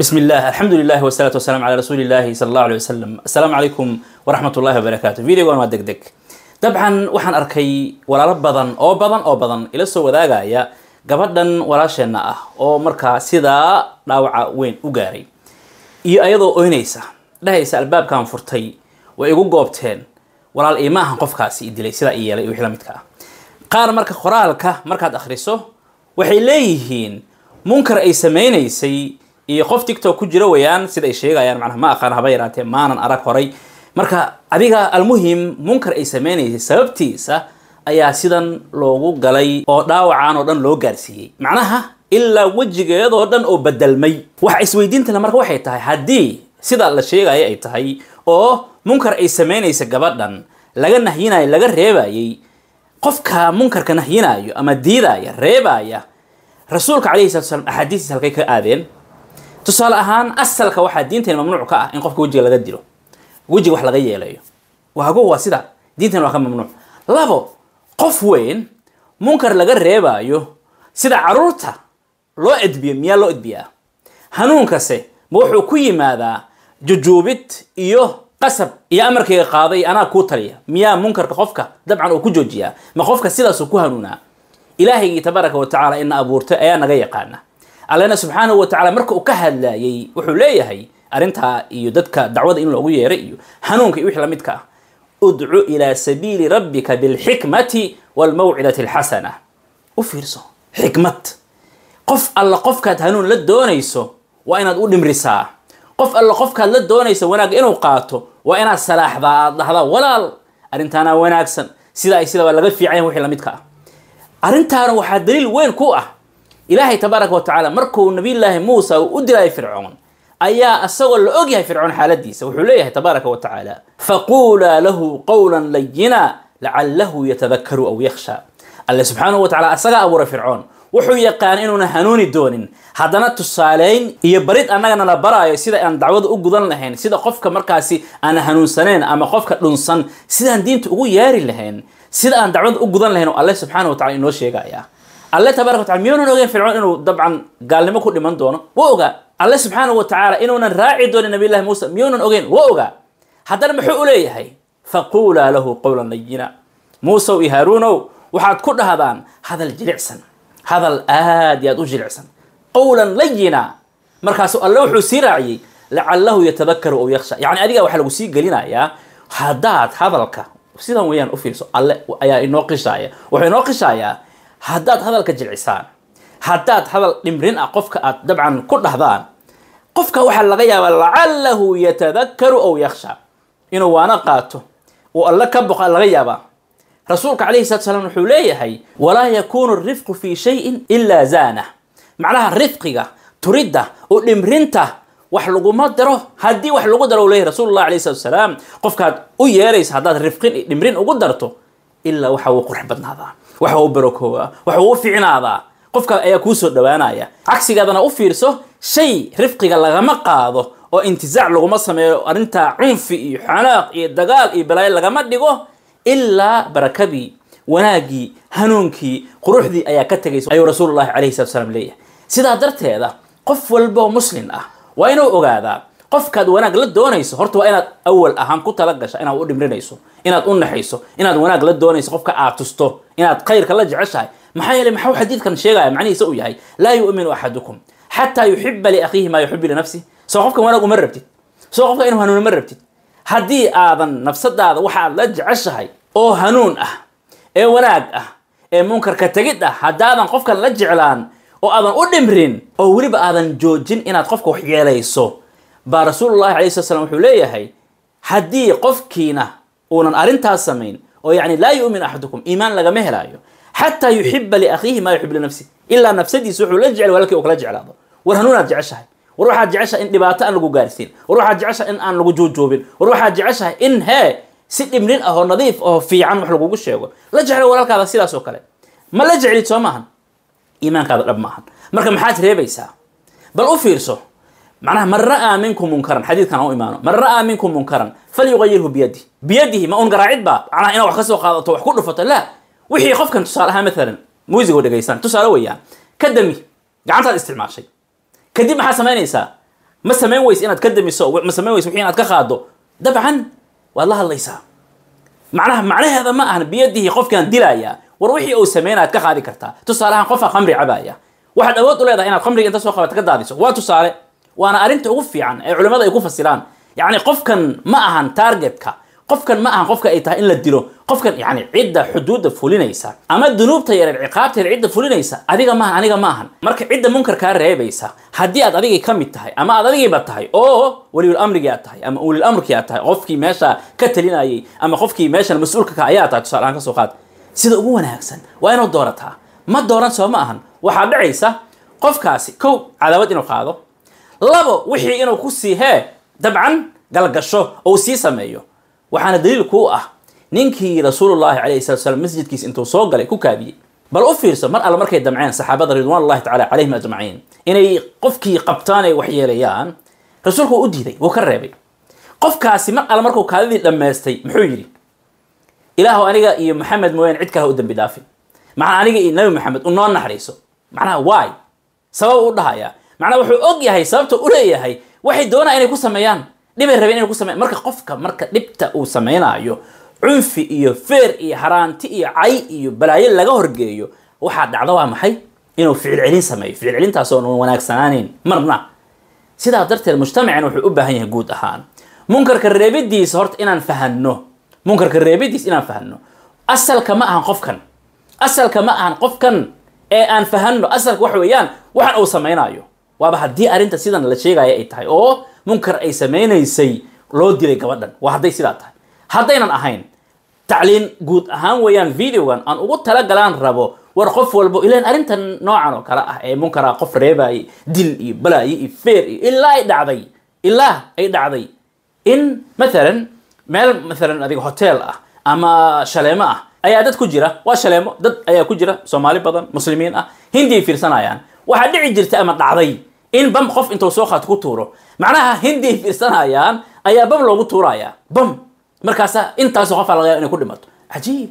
بسم الله الحمد لله والصلاة والسلام على رسول الله صلى الله عليه وسلم السلام عليكم ورحمة الله وبركاته فيديو أنا دك دك طبعا وحن أركي ولا بدن أو بدن أو بدن إلى سو ذا يا قبضن ولا شينا أو مركا سيدا داوعة وين أجاري إي أيضا أينيسا ده يسا الباب كان فرتي ويقول قوبتين ولا الإيمان قف كاسي إدلي سيدا إيا لي وحلا متكا قار مركا خرالك مركا أخرسه وحي ليهين منكر أي سمينيسي iyo qof tictok ku jira weyaan siday sheegayaan manaa ma aqaan haba yaraatee maanan arag horay marka adiga almuhim munkar ay sameynaysay sababtiisa ayaa sidan loogu galay oo dhaawacan oo dhan loo gaarsiiyey macnaha ilaa wejigeedoo dhan oo bedelmay wax isweydiintana marka waxay tahay haddii sida la sheegaya ay tahay oo munkar ay samaynaysa gabadhan laga nahyinayo laga reebayay qofka munkarka nahyinaayo ama diidaya reebaya rasuulka calayhi salatu slam axaadiistiis halkay ka aadeen tusaale ahaan asalka waxaa diinteen mamnuuc ka ah in qofka wejiga laga dilo wejiga wax laga yeelayo waago waa sida diinteen waa ka mamnuuc labo qof weyn munkar laga reebaayo sida caruurta loo edbiyo miyaa loo edbiyaa hanuunkase ma wuxuu ku yimaadaa jujuubid iyo qasab iyo amarkayga qaaday anaa kuu taliya miyaa munkarka qofka dabcan uu ku joojiyaa ma qofka sidaasuu ku hanuunaa ilaahaygii tabaaraka wa ina abuurta ayaa naga yaqaana allena subxaanahu wa marka uu ka hadlaayey wuxuu leeyahay arrintaa iyo dadka dacwada in loogu yeeray iyo hanuunka iyo wixii la midka ah udcu ilaa sabiili rabbika bilxikmati walmawcidati alxasana u fiirso xikmad qof alla qofkaad hanuun la doonayso waa inaad u dhimrisaa qof alla qofkaad la doonaysa wanaag inuu qaato waa inaad salaaxdaa aad dhahdaa walaal arrintaana wanaagsan sidaa iyo sida laga fiican yahay wixii la midka ah arrintaana waxaa daliil weyn ku ah ilaahay tabaaraka watacaala markuu nabiyulaahi muusa uu u dilaayay fircoon ayaa isagoo la ogyahay fircoon xaaladiisa wuxuu leeyahay tabaaraka wa tacaala faquulaa lahu qowlan layina lacalahu yatadakaru aw yakhsha alle subxaanahu wa tacala asagaa abuuray fircoon wuxuu yaqaan inuuna hanuuni doonin haddana tusaaleyn iyo barid annagana la baraayo sida aan dacwada u gudan lahayn sida qofka markaasi aan hanuunsaneen ama qofka dhunsan sidaan diinta ugu yaari lahayn sida aan dacwada u gudan lahayn oo alle subxaana wa inoo sheegaya alle tabarak watacala miyuunan ogeyn fircoon inuu dabcan gaalnimo ku dhiman doono waa ogaa alle subxaanahu wa inuunan raaci doonin nabiyllahi muuse miyuunan ogeyn waa ogaa haddana muxuu u leeyahay faquulaa lahu qowlan layina muusew iyo haaruunow waxaad ku dhahdaan hadal jilicsan hadal aad iyo aad u jilicsan qowlan layina markaasu alle wuxuu sii raaciyey lacalahu yatabakaru ow yaksha yacni adigaa waxaa lagu sii gelinayaa haddaad hadalka sidan weeyaan u fiirso alle ayaa inoo qishaaya wuxuu inoo qishaayaa haddaad hadalka jilcisaan haddaad hadal dhimrin ah qofka aad dabcan ku dhahdaan qofka waxaa laga yaabaa lacalahu yatadakaru ow yaksha inuu waana qaato uu alle ka boqa laga yaabaa rasuulka calayhi salatu salaam wuxuu leeyahay walaa yakuunu rifqu fii shayin ilaa zaana macnaha rifqiga turidda u dhimrinta wax laguma daro haddii wax lagu daro u leeyahy rasulullah alayhi salatu salaam qofkaad u yeeraysa haddaad rifqin dhimrin ugu darto ilaa waxa wuu qurx badnaadaa waxa uu barokooba waxa uu u ficnaadaa qof ayaa kuusoo dhowaanaya cagsigaadana u fiirso shay rifqiga lagama qaado oo intizaac laguma sameeyo arrintaa cunfi iyo xanaaq iyo dagaal iyo balaayo lagama dhigo ilaa barakadii wanaaggii hanuunkii quruxdii ayaa ka tegaysa ayuu rasuulullahi calayhi salatu slam leeyahay sidaa darteeda qof walboo muslim ah waa inuu ogaadaa qofkaad wanaag la doonayso horta waa inaad awal ahaan ku tala gasha inaad u dhimrinayso inaad u naxayso inaad wanaag la doonayso qofka aad tusto inaad khayrka la jeceshahay maxaa yeeley maxau xadiidkan sheegaya macnihiisa uu yahay laa yu'minu axadukum xataa yuxiba liakhiihi maa yuxibu linafsi soo qofka wanaag uma rabtid soo qofka inuu hanuun ma rabtid haddii aadan nafsadaada waxaad la jeceshahay oo hanuun ah ee wanaag ah ee munkarka tegid ah haddaadan qofkan la jeclaan oo aadan u dhimrin oo weliba aadan joojin inaad qofka wax yeelayso baa rasuululahi alay sla slam wuxuu leeyahay haddii qofkiina uunan arrintaas samayn oo yacni laa yu'min axadukum iimaan lagama helaayo xataa yuxiba liakhiihi maa yuxib linafsi ilaa nafsadiisa wuxuu la jecel walalkii uu kala jeclaado war hanuunaad jeceshahay war waxaad jeceshahay in dhibaato aan lagu gaarsiin war waxaad jeceshahay in aan lagu joojoobin war waxaad jeceshahay in hee si dhibnin ah oo nadiif ahoo fiican wax lagugu sheego la jeclo walaalkaada sidaasoo kale ma la jeclid soo maahan iimaankaada dhab maahan marka maxaad reebaysaa bal u fiirso معناها من رأى منكم منكرا حديث كان هو إيمانه من رأى منكم منكرا فليغيره بيده بيده ما أنقر عيد باب على إنه وخسوا قاضته وحكوا فتى لا وحي خوف كان تصالها مثلا موزي ولا جيسان تصالوا وياه كدمي قعدت الاستعمال شيء كدي ما حسمينيسا ما سمين ويس إنك كدمي سو ما سمين ويس وحين أتكخاضه دبعا والله الله يسا معناها معناها هذا ما أهن بيده خوف كان دلايا وروحي أو سمين أتكخاضي كرتا تصالها خوفها خمري عباية واحد أود ولا إذا إنك خمري أنت سوى خبرتك داديسو وتصالح waana arrinta ugu fiican ee culimmada ay ku fasiraan yacni qofkan ma ahan targetka qofkan ma ahan qofka ay tahay in la dilo qofkan yani cidda xuduudda fulinaysa ama dunuubta yareed ciqaabteed cidda fulinaysa adiga maahan aniga ma ahan marka cidda munkar kaa reebaysa haddii aad adigii ka mid tahay ama aad adigiiba tahay oo waliul amrigii aad tahay ama ulil amrkii aad tahay qofkii meesha ka talinayay ama qofkii meeshan mas-uulka ka ayaa tahay tusaalahaan kasoo qaad sida ugu wanaagsan waa inuu doorataa ma dooran soo ma ahan waxaa dhacaysa qofkaasi kow cadaawad inuu qaado labo wixii inuu ku sii hee dabcan galgasho ou sii sameeyo waxaana daliil kuu ah ninkii rasuulullahi calayhi salatu slam masjidkiis intuu soo galay ku kaabiyey bal u fiirso mar alle markay damceen saxaabada ridwanullahi tacala calayhim ajmaciin inay qofkii qabtaan ay waxyeelayaan rasuulku u diiday wuu ka reebay qofkaasi mar alla markuu kaadidii dhammaystay muxuu yidhi ilaahu aniga iyo maxamed mooyaan cid kale u dembi dhaafin macnaa aniga iyo nabi maxamed unoo naxariiso macnaha waay sabab uu dhahayaa macnaha wuxuu og yahay sababta u leeyahay waxay doonaa inay ku sameeyaan dhibay rabeen inay ku sameeyaan marka qofka marka dhibta uu sameynaayo cunfi iyo feer iyo haraanti iyo cay iyo balaayo laga horgeeyo waxaa dhacda waa maxay inuu ficil celin sameeyo ficil celintaasooan wanaagsanaaneyn marna sidaa darteed mujtamacan wuxuu u baahan yahay guud ahaan munkarka reebidiisa horta inaan fahanno munkarka reebidiisa inaan fahanno asalka ma ahan qofkan asalka ma ahan qofkan ee aan fahanno asalka wax weeyaan waxaan uu samaynayo waaba haddii arrinta sidan la sheegaya ay tahay oo munkar ay samaynaysay loo dilay gabadhan waa hadday sidaa tahay haddaynan ahayn tacliin guud ahaan weeyaan videogan aan ugu talagalaan rabo war qof walbo ilan arrintan noocan oo kale ah ee munkara qof reebaayay dil iyo balaayo iyo feer iyo ilaa ay dhacday ilaa ay dhacday in mathalan meel maalan adiga hotel ah ama shaleemo ah ayaa dad ku jira waa shaleemo dad ayaa ku jira soomaali badan muslimiin ah hindi ay fiirsanayaan waxaa dhici jirta ama dhacday in bam qof intuu soo qaad ku tuuro macnaha hindiay fiirsanayaan ayaa bam loogu tuuraya bam markaasa intaasoo qofaa laga yaaba inay ku dhimato cajiib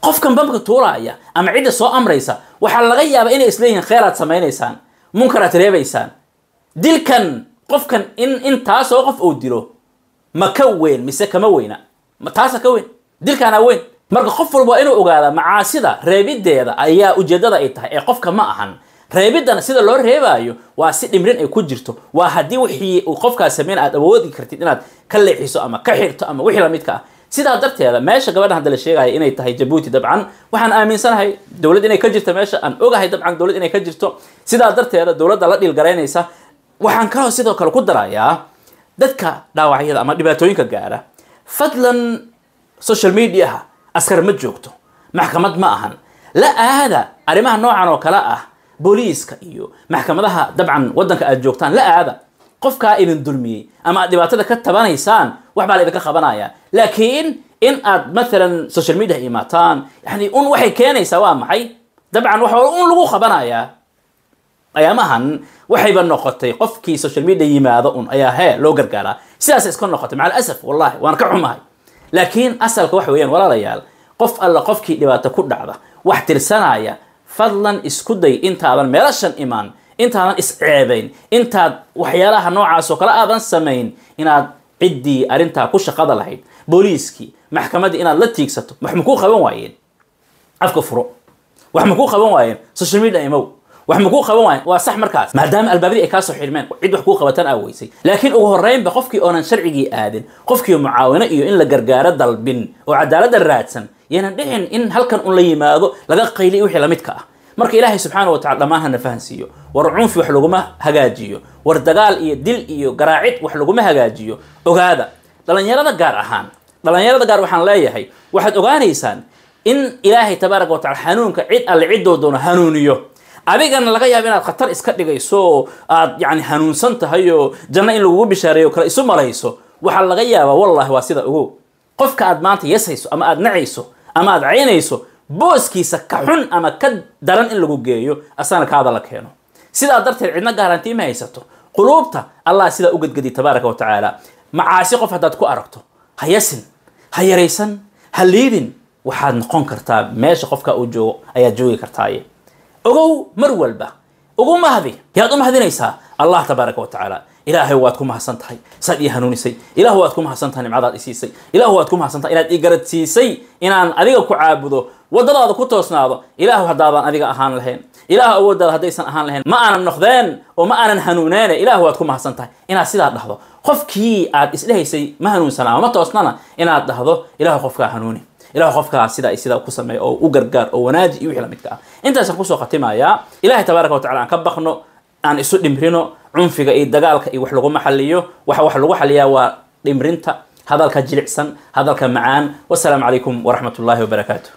qofkan bamka tuuraaya ama cidda soo amraysa waxaa laga yaaba inay isleeyihiin kheyraad samaynaysaan munkaraad reebaysaan dilkan qofkan in intaasoo qof uu dilo ma ka weyn mise kama weyna ma taasa ka weyn dilkaanaa weyn marka qof walba waa inuu ogaada macaasida reebideeda ayaa ujeeddada ay tahay ee qofka ma ahan reebidana sida loo reebaayo waa si dhimrin ay ku jirto waa haddii wixii uu qofkaas sameyn aad awoodi kartid inaad ka leexiso ama ka xirto ama wixii lamidka ah sidaa darteeda meesha gabadhan hadda la sheegaya inay tahay jabuuti dabcan waxaan aaminsanahay dowladd inay ka jirto meesha aan ogahay dabcan dowladd inay ka jirto sidaa darteeda dowladda la dhiilgaraynaysa waxaan kaloo sidoo kale ku darayaa dadka dhaawacyada ama dhibaatooyinka gaara fadlan social mediaha askar ma joogto maxkamad ma ahan la aada arrimaha noocan oo kale ah booliiska iyo maxkamadaha dabcan waddanka aad joogtaan la aada qofkaa idin dulmiyey ama aad dhibaatada ka tabanaysaan wax baa la idinka qabanaya laakiin in aad maalan social media imaataan yani un waxay keenaysaa waa maxay dabcan waxa un lagu qabanayaa ayaamahan waxayba noqotay qofkii social media yimaado un ayaa he loo gargaaraa sidaas iska noqotay maca alasaf wallahi waan ka xumahay laakiin asalka waxa weeyaan walaalayaal qof alla qofkii dhibaato ku dhacda wax tirsanaya fadlan isku day intaadan meelashan imaan intaadan isceebayn intaad waxyaalaha noocaasoo kale aadan samayn inaad ciddii arrintaa ku shaqada lahayd booliiskii maxkamaddii inaad la tiigsato wax kuu qaban waayeen afka furo wax ma kuu qaban waayeen social media imow wax ma kuu qaban waayeen waa sax markaas maadaama albaabadii ay kaasoo xidhmeen cid wax kuu qabatan aa weysay laakiin ugu horreynba qofkii oonan sharcigii aadin qofkii mucaawino iyo in la gargaaro dalbin oo cadaaladda raadsan yaanan dhicin in halkan un la yimaado laga qayliyo wixii lamidka ah marka ilaahay subxaana watacala dhammaan hana fahansiiyo war cunfi wax laguma hagaajiyo war dagaal iyo dil iyo garaacid wax laguma hagaajiyo ogaada dhalinyarada gaar ahaan dhalinyarada gaar waxaan leeyahay waxaad ogaanaysaan in ilaahay tabaaraka watacala hanuunka cid alle ciddoo doono hanuuniyo adigana laga yaaba inaad khatar iska dhigayso oo aad yani hanuunsan tahay oo janno in lagugu bishaareeyo kale isu marayso waxaa laga yaabaa wallahi waa sida ugu qofka aad maanta yeeshayso ama aad nacayso ama aad caynayso booskiisa ka xun ama ka daran in lagu geeyo asana kaada la keeno sidaa darteed cidna gaarantii ma haysato quluubta allah sidaa u gedgediy tabaaraka wa tacaala macaasi qof haddaad ku aragto ha yasin ha yaraysan ha liidin waxaad noqon kartaa meesha qofka uu joogo ayaad joogi kartaaye ogow mar walba ugu mahdi yaad u mahdinaysaa allah tabaaraka wa tacaala ilaahay waad ku mahadsan tahay saad ii hanuunisay ilaah waad ku mahadsan tahay nimcadaad isiisay ilah waad ku mahadsan tahay inaad igarad siisay inaan adiga ku caabudo waddadaada ku toosnaado ilaahu haddaadaan adiga ahaan lahayn ilaah awooddaada haddaysan ahaan lahayn ma aanan noqdeen oo ma aanan hanuuneene ilaah waad ku mahadsan tahay inaad sidaa dhahdo qofkii aad isdhehaysay ma hanuunsanaa ma toosnana inaad dhahdo ilahu qofkaa hanuuni ilah qofkaa sidaa sidaa ku sameeya oo u gargaar oo wanaaji iyo wixii la ah intaasaan kusoo khatimayaa ilaahay tabaaraka watacala aan ka baqno aan isu dhimrino cunfiga iyo dagaalka iyo wax laguma xaliyo waxa wax lagu xaliyaa waa dhimrinta hadalka jilicsan hadalka macaan wasalaamu calaykum waraxmat wabarakaatu